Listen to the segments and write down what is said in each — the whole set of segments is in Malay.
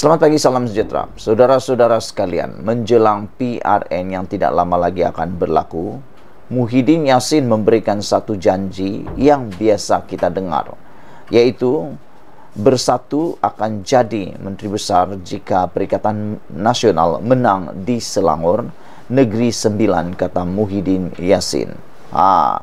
Selamat pagi, salam sejahtera. Saudara-saudara sekalian, menjelang PRN yang tidak lama lagi akan berlaku, Muhyiddin Yassin memberikan satu janji yang biasa kita dengar, yaitu bersatu akan jadi menteri besar jika Perikatan Nasional menang di Selangor, Negeri Sembilan, kata Muhyiddin Yassin. Ah,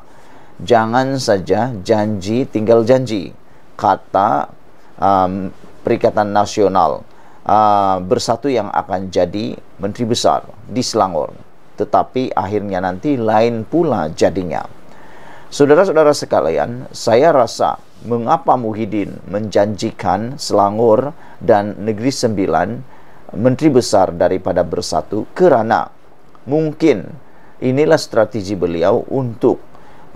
jangan saja janji tinggal janji, kata um, Perikatan Nasional uh, bersatu yang akan jadi menteri besar di Selangor tetapi akhirnya nanti lain pula jadinya saudara-saudara sekalian saya rasa mengapa Muhyiddin menjanjikan Selangor dan Negeri Sembilan menteri besar daripada bersatu kerana mungkin inilah strategi beliau untuk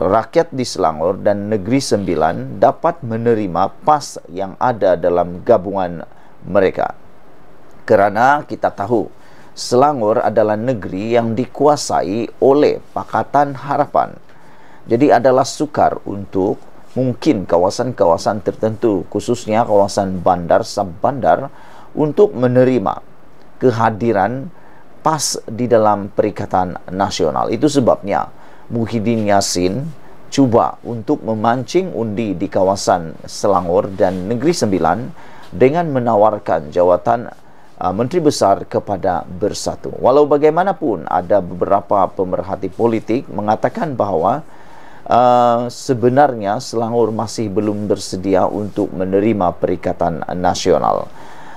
rakyat di Selangor dan Negeri Sembilan dapat menerima PAS yang ada dalam gabungan mereka kerana kita tahu Selangor adalah negeri yang dikuasai oleh Pakatan Harapan. Jadi adalah sukar untuk mungkin kawasan-kawasan tertentu khususnya kawasan bandar sub-bandar untuk menerima kehadiran PAS di dalam Perikatan Nasional. Itu sebabnya Muhyiddin Yassin cuba untuk memancing undi di kawasan Selangor dan Negeri Sembilan dengan menawarkan jawatan Uh, menteri Besar kepada Bersatu. Walau bagaimanapun ada beberapa pemerhati politik mengatakan bahawa Uh, sebenarnya Selangor masih belum bersedia untuk menerima Perikatan Nasional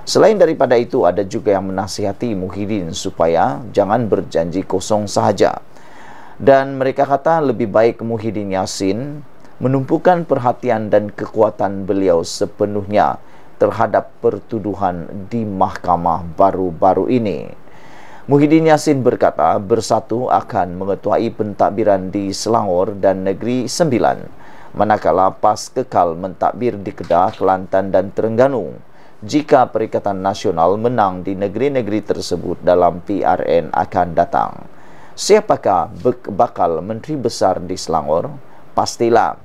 Selain daripada itu ada juga yang menasihati Muhyiddin supaya jangan berjanji kosong sahaja Dan mereka kata lebih baik Muhyiddin Yassin menumpukan perhatian dan kekuatan beliau sepenuhnya terhadap pertuduhan di mahkamah baru-baru ini. Muhyiddin Yassin berkata bersatu akan mengetuai pentadbiran di Selangor dan Negeri Sembilan manakala PAS kekal mentadbir di Kedah, Kelantan dan Terengganu jika Perikatan Nasional menang di negeri-negeri tersebut dalam PRN akan datang. Siapakah bakal Menteri Besar di Selangor? Pastilah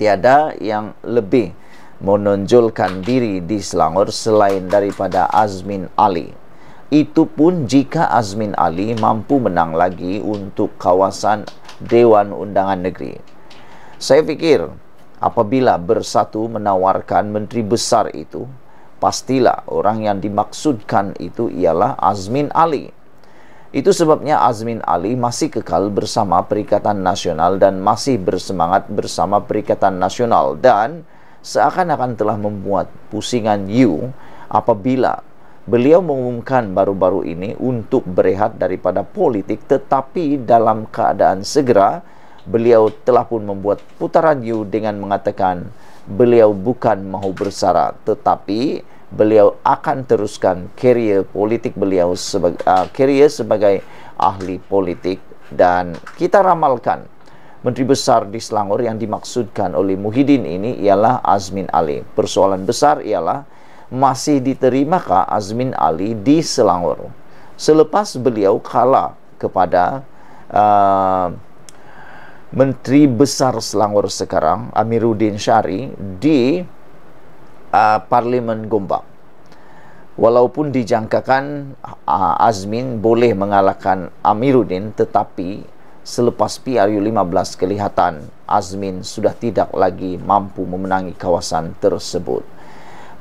tiada yang lebih menonjolkan diri di Selangor selain daripada Azmin Ali. Itu pun jika Azmin Ali mampu menang lagi untuk kawasan Dewan Undangan Negeri. Saya fikir apabila bersatu menawarkan menteri besar itu, pastilah orang yang dimaksudkan itu ialah Azmin Ali. Itu sebabnya Azmin Ali masih kekal bersama Perikatan Nasional dan masih bersemangat bersama Perikatan Nasional dan seakan-akan telah membuat pusingan you apabila beliau mengumumkan baru-baru ini untuk berehat daripada politik tetapi dalam keadaan segera beliau telah pun membuat putaran you dengan mengatakan beliau bukan mahu bersara tetapi beliau akan teruskan kerjaya politik beliau sebagai uh, kerjaya sebagai ahli politik dan kita ramalkan Menteri Besar di Selangor yang dimaksudkan oleh Muhyiddin ini ialah Azmin Ali. Persoalan besar ialah masih diterimakah Azmin Ali di Selangor? Selepas beliau kalah kepada uh, Menteri Besar Selangor sekarang Amiruddin Syari di uh, Parlimen Gombak. Walaupun dijangkakan uh, Azmin boleh mengalahkan Amiruddin tetapi selepas PRU 15 kelihatan Azmin sudah tidak lagi mampu memenangi kawasan tersebut.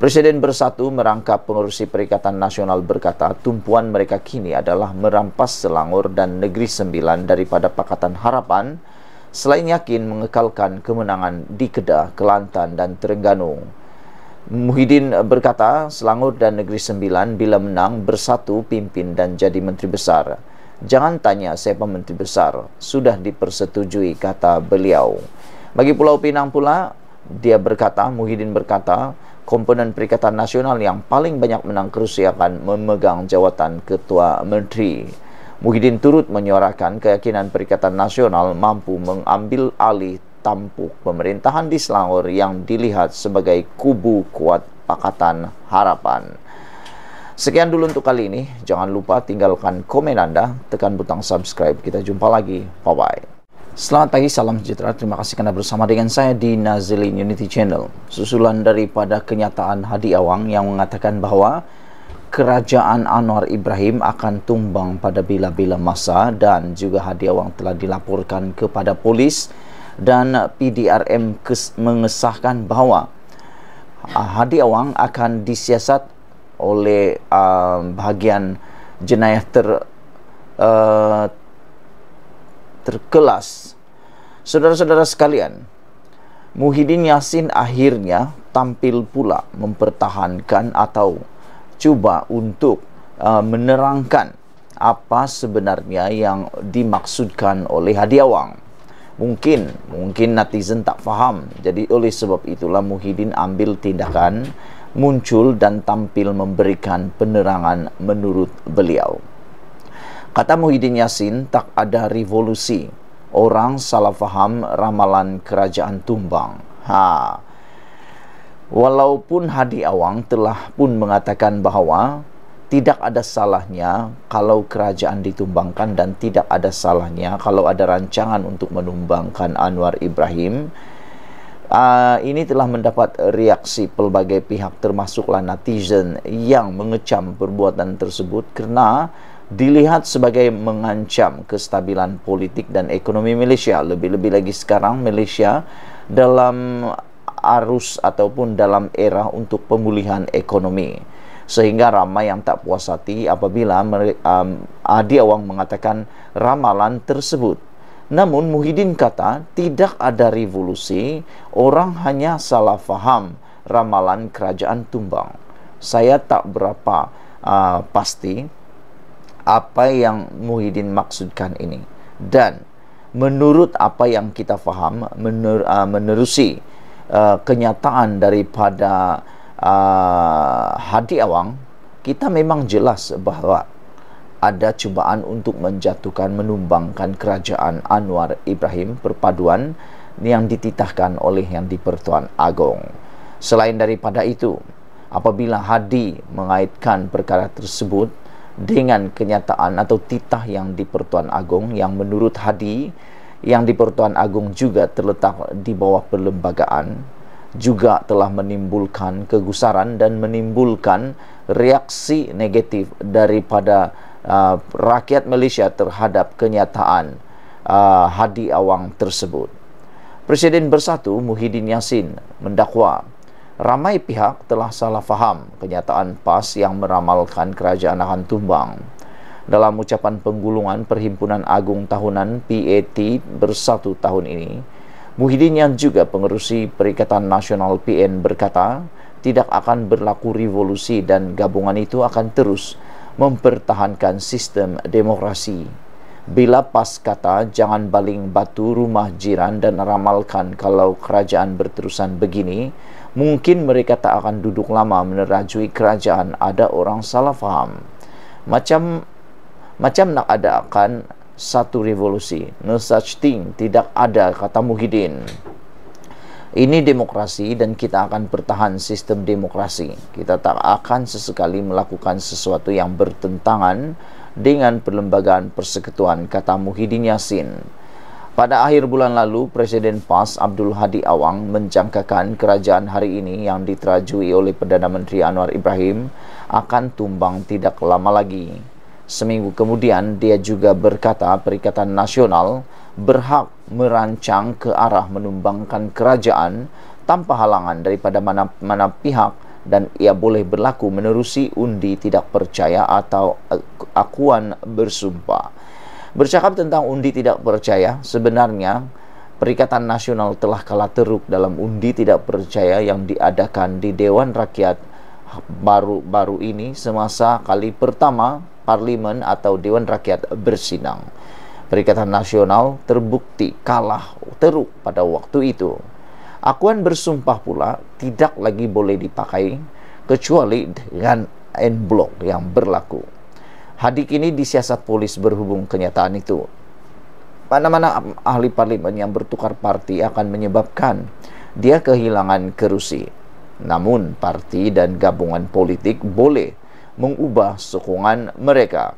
Presiden Bersatu merangkap pengurusi Perikatan Nasional berkata tumpuan mereka kini adalah merampas Selangor dan Negeri Sembilan daripada Pakatan Harapan selain yakin mengekalkan kemenangan di Kedah, Kelantan dan Terengganu. Muhyiddin berkata Selangor dan Negeri Sembilan bila menang bersatu pimpin dan jadi Menteri Besar. Jangan tanya siapa menteri besar, sudah dipersetujui kata beliau. Bagi Pulau Pinang pula, dia berkata, Muhyiddin berkata, komponen Perikatan Nasional yang paling banyak menang kerusi akan memegang jawatan Ketua Menteri. Muhyiddin turut menyuarakan keyakinan Perikatan Nasional mampu mengambil alih tampuk pemerintahan di Selangor yang dilihat sebagai kubu kuat Pakatan Harapan. Sekian dulu untuk kali ini. Jangan lupa tinggalkan komen Anda, tekan butang subscribe. Kita jumpa lagi. Bye-bye. Selamat pagi, salam sejahtera. Terima kasih kerana bersama dengan saya di Nazilin Unity Channel. Susulan daripada kenyataan Hadi Awang yang mengatakan bahawa kerajaan Anwar Ibrahim akan tumbang pada bila-bila masa dan juga Hadi Awang telah dilaporkan kepada polis dan PDRM mengesahkan bahawa ah, Hadi Awang akan disiasat oleh um, bahagian jenayah ter uh, terkelas saudara-saudara sekalian Muhyiddin Yassin akhirnya tampil pula mempertahankan atau cuba untuk uh, menerangkan apa sebenarnya yang dimaksudkan oleh Hadiawang mungkin mungkin netizen tak faham jadi oleh sebab itulah Muhyiddin ambil tindakan muncul dan tampil memberikan penerangan menurut beliau. Kata Muhyiddin Yassin, tak ada revolusi. Orang salah faham ramalan kerajaan tumbang. Ha. Walaupun Hadi Awang telah pun mengatakan bahawa tidak ada salahnya kalau kerajaan ditumbangkan dan tidak ada salahnya kalau ada rancangan untuk menumbangkan Anwar Ibrahim, uh, ini telah mendapat reaksi pelbagai pihak termasuklah netizen yang mengecam perbuatan tersebut kerana dilihat sebagai mengancam kestabilan politik dan ekonomi Malaysia lebih-lebih lagi sekarang Malaysia dalam arus ataupun dalam era untuk pemulihan ekonomi sehingga ramai yang tak puas hati apabila um, Adi Awang mengatakan ramalan tersebut Namun Muhyiddin kata tidak ada revolusi, orang hanya salah faham ramalan kerajaan tumbang. Saya tak berapa uh, pasti apa yang Muhyiddin maksudkan ini. Dan menurut apa yang kita faham mener, uh, menerusi uh, kenyataan daripada uh, Hadi Awang, kita memang jelas bahawa ada cubaan untuk menjatuhkan menumbangkan kerajaan Anwar Ibrahim perpaduan yang dititahkan oleh yang dipertuan Agong. Selain daripada itu, apabila Hadi mengaitkan perkara tersebut dengan kenyataan atau titah yang dipertuan Agong, yang menurut Hadi yang dipertuan Agong juga terletak di bawah perlembagaan juga telah menimbulkan kegusaran dan menimbulkan reaksi negatif daripada uh, rakyat Malaysia terhadap kenyataan uh, Hadi Awang tersebut. Presiden Bersatu Muhyiddin Yassin mendakwa ramai pihak telah salah faham kenyataan PAS yang meramalkan kerajaan akan tumbang. Dalam ucapan penggulungan Perhimpunan Agung Tahunan PAT Bersatu tahun ini, Muhyiddin yang juga pengerusi Perikatan Nasional PN berkata tidak akan berlaku revolusi dan gabungan itu akan terus mempertahankan sistem demokrasi. Bila PAS kata jangan baling batu rumah jiran dan ramalkan kalau kerajaan berterusan begini, mungkin mereka tak akan duduk lama menerajui kerajaan ada orang salah faham. Macam macam nak ada akan satu revolusi. No such thing, tidak ada kata Muhyiddin ini demokrasi dan kita akan bertahan sistem demokrasi. Kita tak akan sesekali melakukan sesuatu yang bertentangan dengan perlembagaan persekutuan, kata Muhyiddin Yassin. Pada akhir bulan lalu, Presiden PAS Abdul Hadi Awang menjangkakan kerajaan hari ini yang diterajui oleh Perdana Menteri Anwar Ibrahim akan tumbang tidak lama lagi. Seminggu kemudian, dia juga berkata Perikatan Nasional berhak merancang ke arah menumbangkan kerajaan tanpa halangan daripada mana-mana pihak dan ia boleh berlaku menerusi undi tidak percaya atau akuan bersumpah. Bercakap tentang undi tidak percaya, sebenarnya Perikatan Nasional telah kalah teruk dalam undi tidak percaya yang diadakan di Dewan Rakyat baru-baru ini semasa kali pertama Parlimen atau Dewan Rakyat bersinang. Perikatan Nasional terbukti kalah teruk pada waktu itu. Akuan bersumpah pula tidak lagi boleh dipakai kecuali dengan en bloc yang berlaku. Hadik ini disiasat polis berhubung kenyataan itu. Mana-mana ahli parlimen yang bertukar parti akan menyebabkan dia kehilangan kerusi. Namun parti dan gabungan politik boleh mengubah sokongan mereka.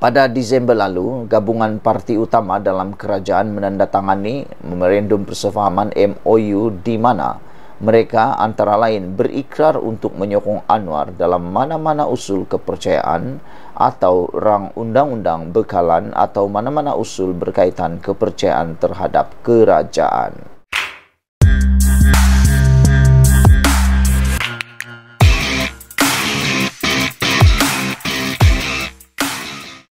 Pada Disember lalu, gabungan parti utama dalam kerajaan menandatangani memerendum persefahaman MOU di mana mereka antara lain berikrar untuk menyokong Anwar dalam mana-mana usul kepercayaan atau rang undang-undang bekalan atau mana-mana usul berkaitan kepercayaan terhadap kerajaan.